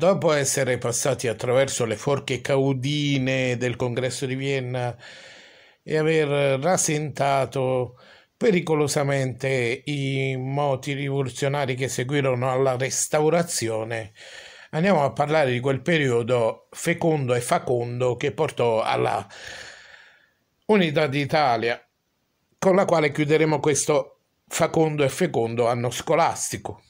dopo essere passati attraverso le forche caudine del congresso di Vienna e aver rasentato pericolosamente i moti rivoluzionari che seguirono alla restaurazione, andiamo a parlare di quel periodo fecondo e facondo che portò alla unità d'Italia, con la quale chiuderemo questo facondo e fecondo anno scolastico.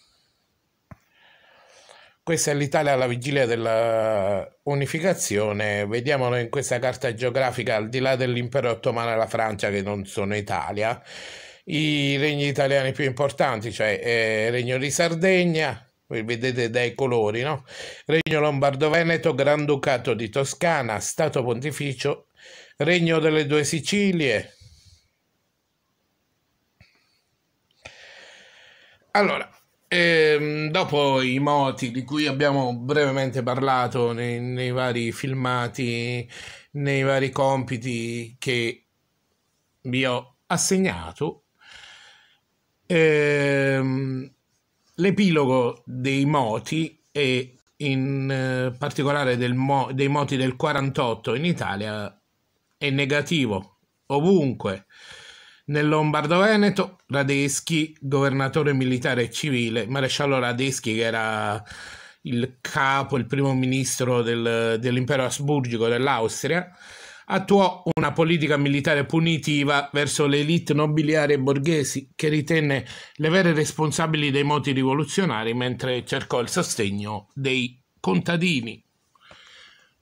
Questa è l'Italia alla vigilia dell'unificazione, unificazione. Vediamolo in questa carta geografica, al di là dell'impero ottomano e la Francia, che non sono Italia, i regni italiani più importanti, cioè eh, Regno di Sardegna, voi vedete dai colori, no? Regno Lombardo-Veneto, Granducato di Toscana, Stato Pontificio, Regno delle Due Sicilie. Allora, e ehm, dopo i moti di cui abbiamo brevemente parlato nei, nei, vari filmati, nei vari compiti che vi ho assegnato, ehm, l'epilogo dei moti e in eh, particolare del mo, dei moti del 48 in Italia è negativo ovunque. Nel Lombardo-Veneto, Radeschi, governatore militare e civile, maresciallo Radeschi che era il capo, il primo ministro del, dell'impero asburgico dell'Austria, attuò una politica militare punitiva verso le elite nobiliari e borghesi che ritenne le vere responsabili dei moti rivoluzionari mentre cercò il sostegno dei contadini.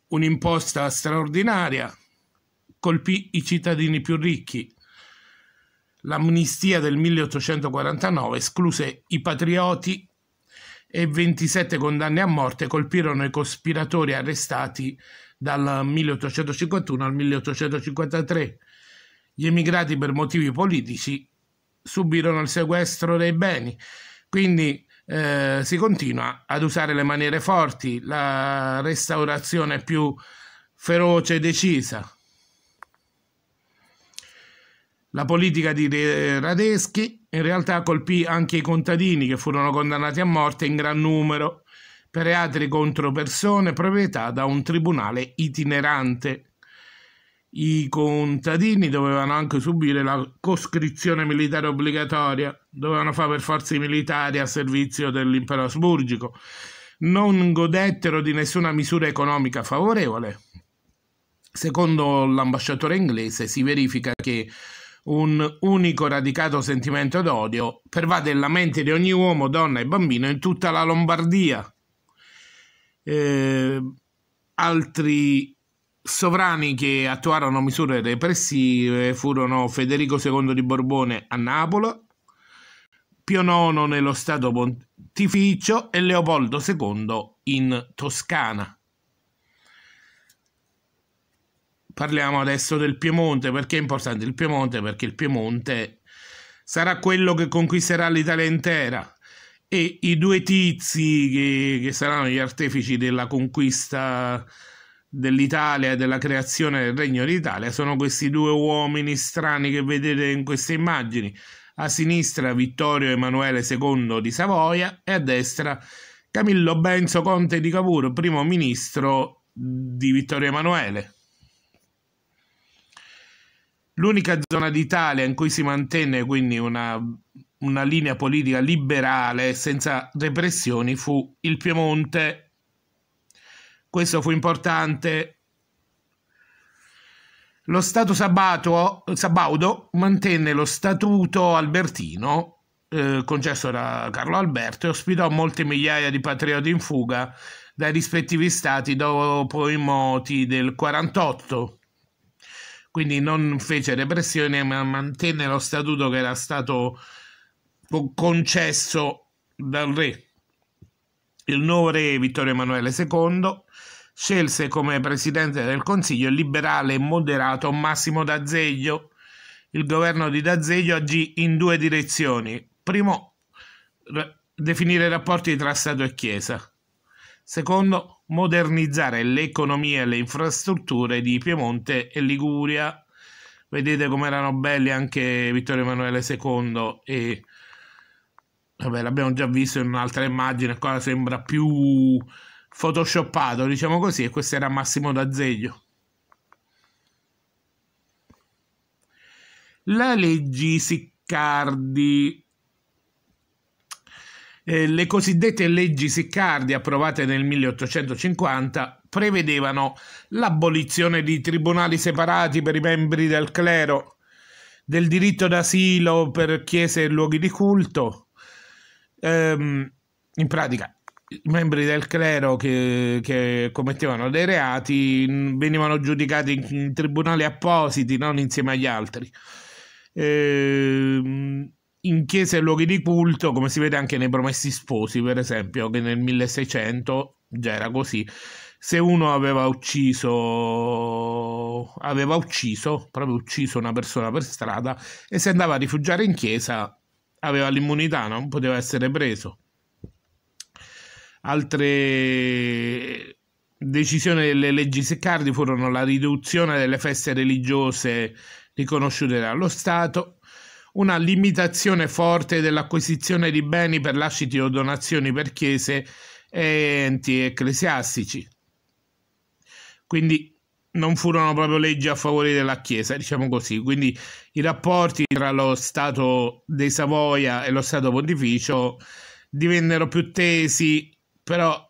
Un'imposta straordinaria colpì i cittadini più ricchi, L'amnistia del 1849 escluse i patrioti e 27 condanne a morte colpirono i cospiratori arrestati dal 1851 al 1853. Gli emigrati per motivi politici subirono il sequestro dei beni. Quindi eh, si continua ad usare le maniere forti, la restaurazione più feroce e decisa. La politica di Radeschi in realtà colpì anche i contadini che furono condannati a morte in gran numero per reati contro persone e proprietà da un tribunale itinerante. I contadini dovevano anche subire la coscrizione militare obbligatoria, dovevano fare per forze militari a servizio dell'impero asburgico, non godettero di nessuna misura economica favorevole. Secondo l'ambasciatore inglese si verifica che un unico radicato sentimento d'odio pervade la mente di ogni uomo, donna e bambino in tutta la Lombardia. Eh, altri sovrani che attuarono misure repressive furono Federico II di Borbone a Napoli, Pio IX nello Stato Pontificio e Leopoldo II in Toscana. Parliamo adesso del Piemonte, perché è importante il Piemonte? Perché il Piemonte sarà quello che conquisterà l'Italia intera e i due tizi che, che saranno gli artefici della conquista dell'Italia e della creazione del Regno d'Italia sono questi due uomini strani che vedete in queste immagini. A sinistra Vittorio Emanuele II di Savoia e a destra Camillo Benzo Conte di Cavour, primo ministro di Vittorio Emanuele. L'unica zona d'Italia in cui si mantenne quindi una, una linea politica liberale senza repressioni fu il Piemonte. Questo fu importante lo Stato sabato, Sabaudo mantenne lo statuto albertino eh, concesso da Carlo Alberto e ospitò molte migliaia di patrioti in fuga dai rispettivi stati dopo i moti del 48 quindi non fece repressione ma mantenne lo statuto che era stato concesso dal re. Il nuovo re Vittorio Emanuele II scelse come presidente del Consiglio il liberale e moderato Massimo D'Azeglio. Il governo di D'Azeglio agì in due direzioni. Primo, definire i rapporti tra Stato e Chiesa Secondo, modernizzare l'economia e le infrastrutture di Piemonte e Liguria. Vedete come erano belli anche Vittorio Emanuele II e vabbè, l'abbiamo già visto in un'altra immagine, qua sembra più photoshoppato, diciamo così, e questo era Massimo D'Azeglio. La legge Siccardi eh, le cosiddette leggi Siccardi approvate nel 1850 prevedevano l'abolizione di tribunali separati per i membri del clero, del diritto d'asilo per chiese e luoghi di culto. Ehm, in pratica, i membri del clero che, che, commettevano dei reati mm, venivano giudicati in, in tribunali appositi, non insieme agli altri. Ehm, in chiese e luoghi di culto, come si vede anche nei Promessi Sposi, per esempio, che nel 1600 già era così. Se uno aveva ucciso, aveva ucciso, proprio ucciso una persona per strada e se andava a rifugiare in chiesa, aveva l'immunità, non poteva essere preso. Altre decisioni delle leggi Seccardi furono la riduzione delle feste religiose riconosciute dallo Stato, una limitazione forte dell'acquisizione di beni per lasciti o donazioni per chiese e enti ecclesiastici. Quindi non furono proprio leggi a favore della Chiesa, diciamo così. Quindi i rapporti tra lo Stato dei Savoia e lo Stato Pontificio divennero più tesi, però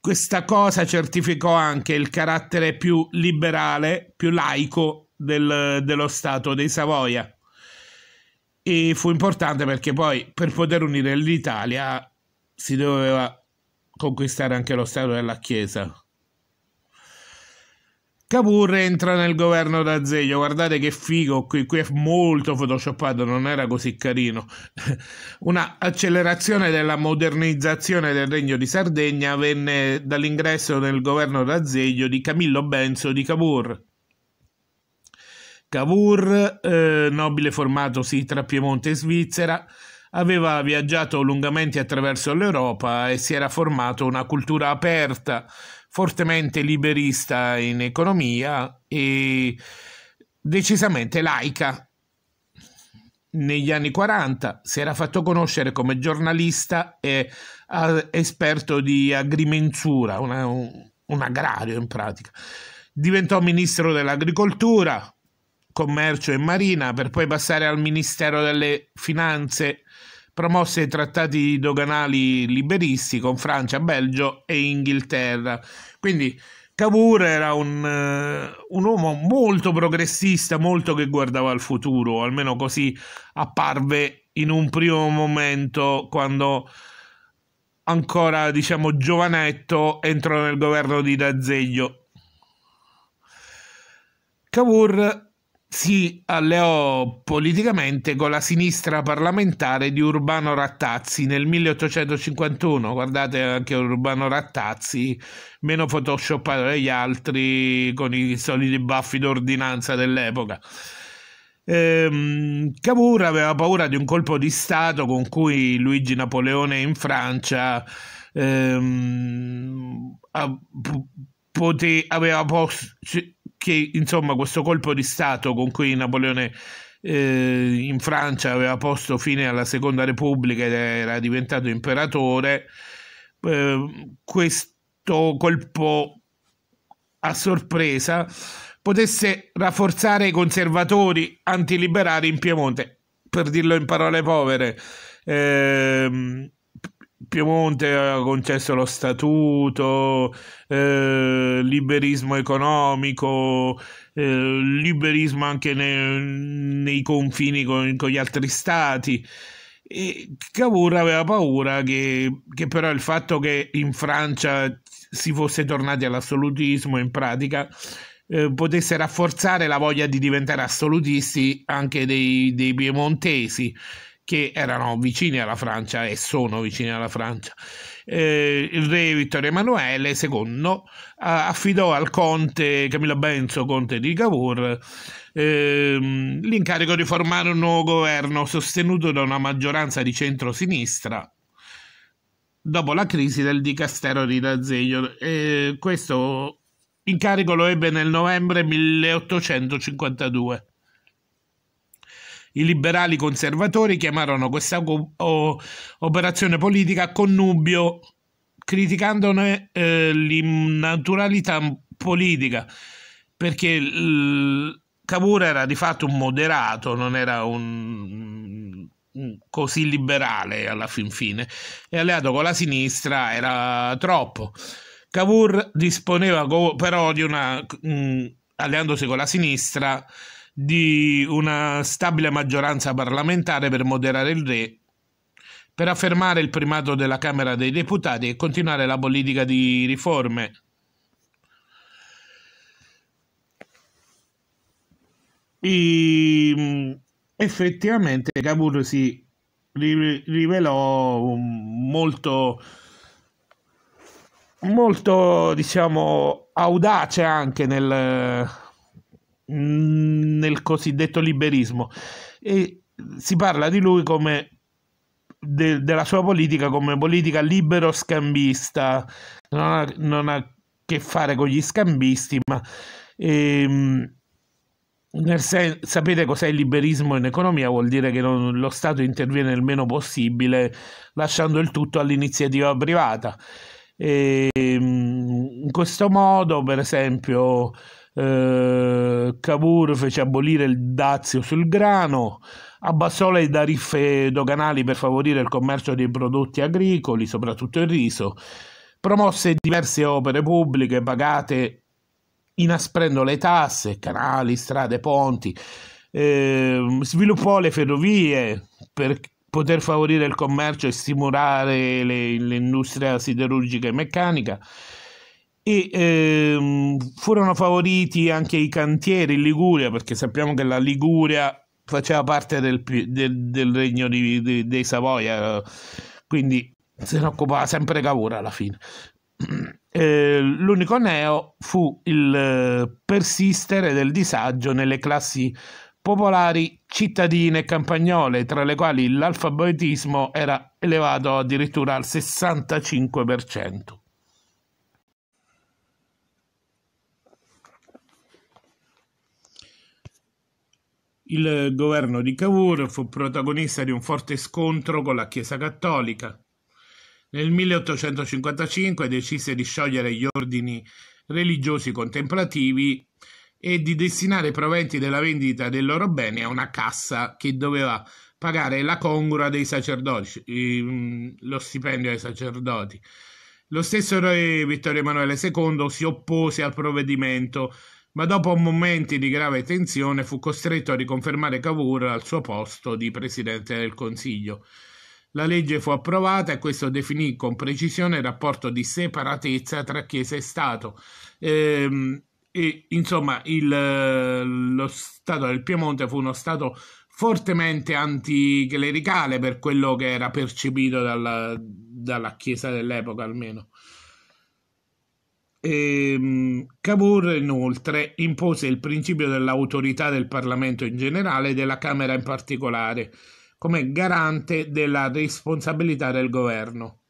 questa cosa certificò anche il carattere più liberale, più laico del, dello Stato dei Savoia e fu importante perché poi per poter unire l'Italia si doveva conquistare anche lo stato della Chiesa. Cavour entra nel governo d'Azeglio, guardate che figo, qui, qui è molto photoshoppato, non era così carino. Una accelerazione della modernizzazione del Regno di Sardegna venne dall'ingresso nel governo d'Azeglio di Camillo Benzo di Cavour, Cavour, eh, nobile formatosi tra Piemonte e Svizzera, aveva viaggiato lungamente attraverso l'Europa e si era formato una cultura aperta, fortemente liberista in economia e decisamente laica. Negli anni 40 si era fatto conoscere come giornalista e eh, esperto di agrimensura, una, un, un agrario in pratica. Diventò ministro dell'agricoltura, commercio e marina per poi passare al Ministero delle Finanze, promosse i trattati doganali liberisti con Francia, Belgio e Inghilterra. Quindi Cavour era un, eh, un, uomo molto progressista, molto che guardava al futuro, almeno così apparve in un primo momento quando ancora diciamo giovanetto entrò nel governo di D'Azeglio. Cavour si alleò politicamente con la sinistra parlamentare di Urbano Rattazzi nel 1851. Guardate anche Urbano Rattazzi, meno photoshoppato degli altri, con i soliti baffi d'ordinanza dell'epoca. Ehm, Cavour aveva paura di un colpo di Stato con cui Luigi Napoleone in Francia ehm, a, pote, aveva posto che insomma questo colpo di Stato con cui Napoleone eh, in Francia aveva posto fine alla Seconda Repubblica ed era diventato imperatore, eh, questo colpo a sorpresa potesse rafforzare i conservatori antiliberali in Piemonte, per dirlo in parole povere. Eh, Piemonte ha concesso lo statuto, eh, liberismo economico, eh, liberismo anche ne, nei confini con, con, gli altri stati. E Cavour aveva paura che, che però il fatto che in Francia si fosse tornati all'assolutismo in pratica eh, potesse rafforzare la voglia di diventare assolutisti anche dei, dei piemontesi che erano vicini alla Francia e sono vicini alla Francia. Eh, il re Vittorio Emanuele II affidò al conte Camillo Benzo, conte di Cavour, ehm, l'incarico di formare un nuovo governo sostenuto da una maggioranza di centro-sinistra dopo la crisi del dicastero di D'Azeglio. Eh, questo incarico lo ebbe nel novembre 1852. I liberali conservatori chiamarono questa operazione politica connubio, criticandone eh, l'innaturalità politica, perché Cavour era di fatto un moderato, non era un, un così liberale alla fin fine e alleato con la sinistra era troppo Cavour disponeva però di una mh, alleandosi con la sinistra di una stabile maggioranza parlamentare per moderare il re, per affermare il primato della Camera dei Deputati e continuare la politica di riforme. E, mm, effettivamente Kabur si rivelò mm, molto molto diciamo audace anche nel, Mm, nel cosiddetto liberismo e si parla di lui come de, della sua politica come politica libero scambista non ha, non ha a che fare con gli scambisti ma ehm, Sen- sapete cos'è il liberismo in economia? Vuol dire che non, lo Stato interviene il meno possibile, lasciando il tutto all'iniziativa privata. E, ehm, in questo modo, per esempio, eh, Cavour fece abolire il dazio sul grano, abbassò le tariffe doganali per favorire il commercio dei prodotti agricoli, soprattutto il riso, promosse diverse opere pubbliche pagate inasprendo le tasse, canali, strade, ponti, eh, sviluppò le ferrovie per poter favorire il commercio e stimolare l'industria siderurgica e meccanica, e eh, furono favoriti anche i cantieri in Liguria perché sappiamo che la Liguria faceva parte del, del, del regno di, di, dei Savoia quindi se ne occupava sempre Cavour alla fine eh, l'unico neo fu il eh, persistere del disagio nelle classi popolari cittadine e campagnole, tra le quali l'alfabetismo era elevato addirittura al 65%. Il governo di Cavour fu protagonista di un forte scontro con la Chiesa cattolica. Nel 1855 decise di sciogliere gli ordini religiosi contemplativi e di destinare i proventi della vendita dei loro beni a una cassa che doveva pagare la congura dei sacerdoti, ehm, lo stipendio ai sacerdoti. Lo stesso re Vittorio Emanuele II si oppose al provvedimento ma dopo momenti di grave tensione fu costretto a riconfermare Cavour al suo posto di presidente del Consiglio. La legge fu approvata e questo definì con precisione il rapporto di separatezza tra Chiesa e Stato. Ehm, e, insomma, il, lo Stato del Piemonte fu uno Stato fortemente anticlericale per quello che era percepito dalla, dalla Chiesa dell'epoca almeno. Ehm, Cavour inoltre impose il principio dell'autorità del Parlamento in generale e della Camera in particolare, come garante della responsabilità del governo.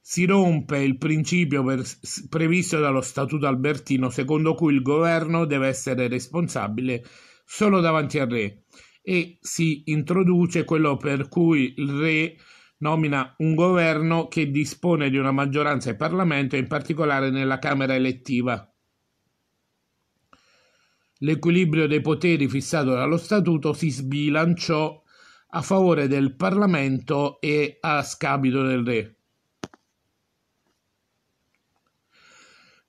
Si rompe il principio per, previsto dallo Statuto albertino secondo cui il governo deve essere responsabile solo davanti al re e si introduce quello per cui il re nomina un governo che dispone di una maggioranza in Parlamento e in particolare nella Camera elettiva. L'equilibrio dei poteri fissato dallo Statuto si sbilanciò a favore del Parlamento e a scapito del re.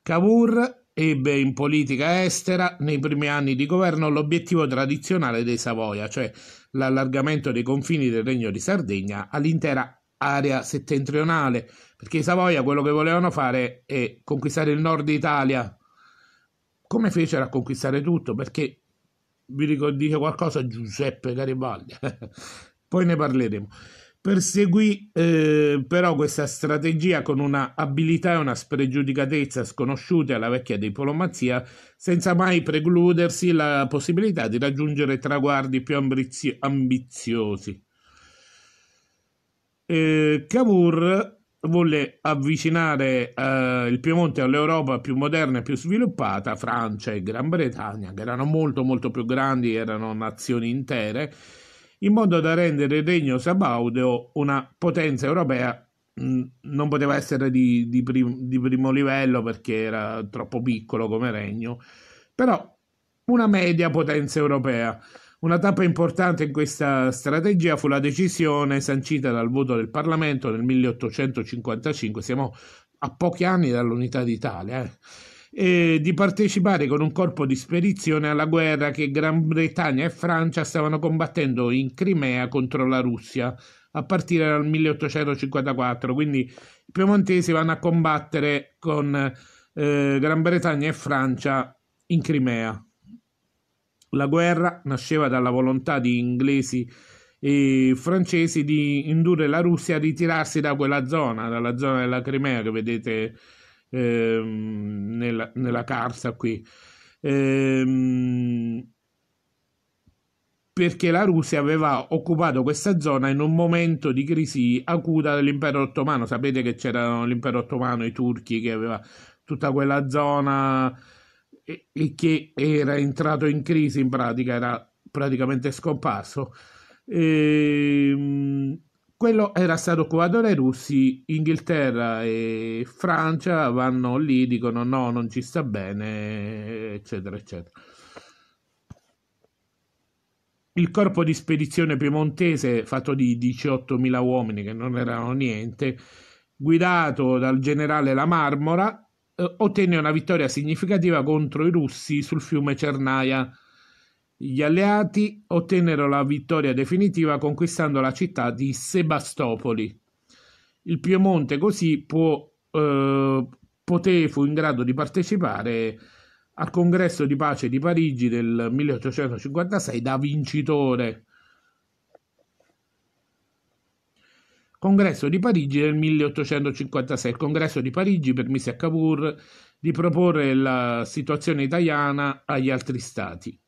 Cavour ebbe in politica estera nei primi anni di governo l'obiettivo tradizionale dei Savoia, cioè l'allargamento dei confini del Regno di Sardegna all'intera area settentrionale, perché i Savoia quello che volevano fare è conquistare il nord Italia. Come fecero a conquistare tutto? Perché vi dico, qualcosa Giuseppe Garibaldi, poi ne parleremo. Perseguì eh, però questa strategia con una abilità e una spregiudicatezza sconosciute alla vecchia diplomazia, senza mai precludersi la possibilità di raggiungere traguardi più ambizio- ambiziosi. Eh, Cavour volle avvicinare eh, il Piemonte all'Europa più moderna e più sviluppata, Francia e Gran Bretagna, che erano molto molto più grandi, erano nazioni intere in modo da rendere il regno sabaudeo una potenza europea. Mm, non poteva essere di, di, prim, di primo livello perché era troppo piccolo come regno, però una media potenza europea. Una tappa importante in questa strategia fu la decisione sancita dal voto del Parlamento nel 1855, siamo a pochi anni dall'unità d'Italia, eh, eh, di partecipare con un corpo di spedizione alla guerra che Gran Bretagna e Francia stavano combattendo in Crimea contro la Russia a partire dal 1854. Quindi i piemontesi vanno a combattere con eh, Gran Bretagna e Francia in Crimea. La guerra nasceva dalla volontà di inglesi e francesi di indurre la Russia a ritirarsi da quella zona, dalla zona della Crimea che vedete ehm, nella, nella, carta qui. Ehm, perché la Russia aveva occupato questa zona in un momento di crisi acuta dell'impero ottomano. Sapete che c'era l'impero ottomano, i turchi, che aveva tutta quella zona e, e che era entrato in crisi in pratica, era praticamente scomparso. E, ehm, quello era stato covato dai russi, Inghilterra e Francia vanno lì, dicono no, non ci sta bene, eccetera, eccetera. Il corpo di spedizione piemontese, fatto di 18.000 uomini che non erano niente, guidato dal generale La Marmora, eh, ottenne una vittoria significativa contro i russi sul fiume Cernaia gli alleati ottennero la vittoria definitiva conquistando la città di Sebastopoli. Il Piemonte così può, eh, poté fu in grado di partecipare al congresso di pace di Parigi del 1856 da vincitore. Congresso di Parigi del 1856. Il Congresso di Parigi permise a Cavour di proporre la situazione italiana agli altri stati.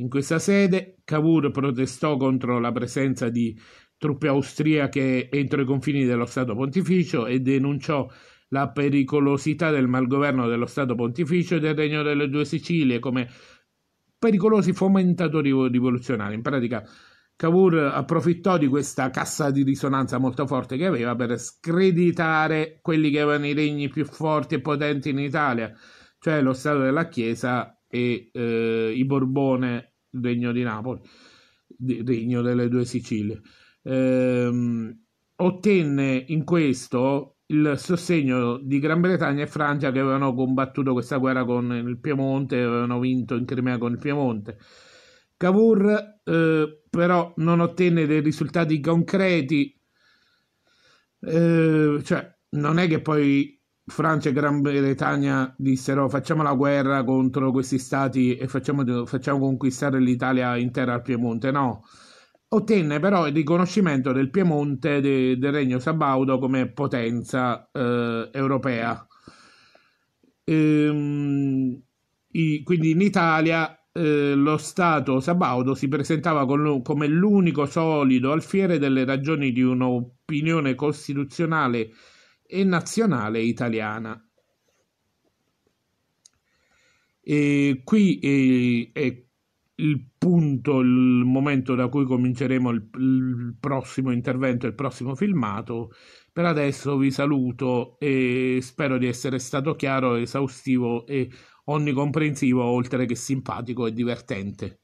In questa sede Cavour protestò contro la presenza di truppe austriache entro i confini dello Stato Pontificio e denunciò la pericolosità del malgoverno dello Stato Pontificio e del Regno delle Due Sicilie come pericolosi fomentatori rivoluzionari. In pratica Cavour approfittò di questa cassa di risonanza molto forte che aveva per screditare quelli che avevano i regni più forti e potenti in Italia, cioè lo Stato della Chiesa e eh, i Borbone il Regno di Napoli, il Regno delle due Sicilie. Ehm, ottenne in questo il sostegno di Gran Bretagna e Francia che avevano combattuto questa guerra con il Piemonte, avevano vinto in Crimea con il Piemonte. Cavour eh, però non ottenne dei risultati concreti, eh, cioè non è che poi Francia e Gran Bretagna dissero facciamo la guerra contro questi stati e facciamo, facciamo conquistare l'Italia intera al Piemonte, no. Ottenne però il riconoscimento del Piemonte de, del Regno Sabaudo come potenza eh, europea. Ehm, i, quindi in Italia eh, lo Stato sabaudo si presentava con, come l'unico solido alfiere delle ragioni di un'opinione costituzionale e nazionale italiana. E qui è, è, il punto, il momento da cui cominceremo il, il, prossimo intervento, il prossimo filmato. Per adesso vi saluto e spero di essere stato chiaro, esaustivo e onnicomprensivo, oltre che simpatico e divertente.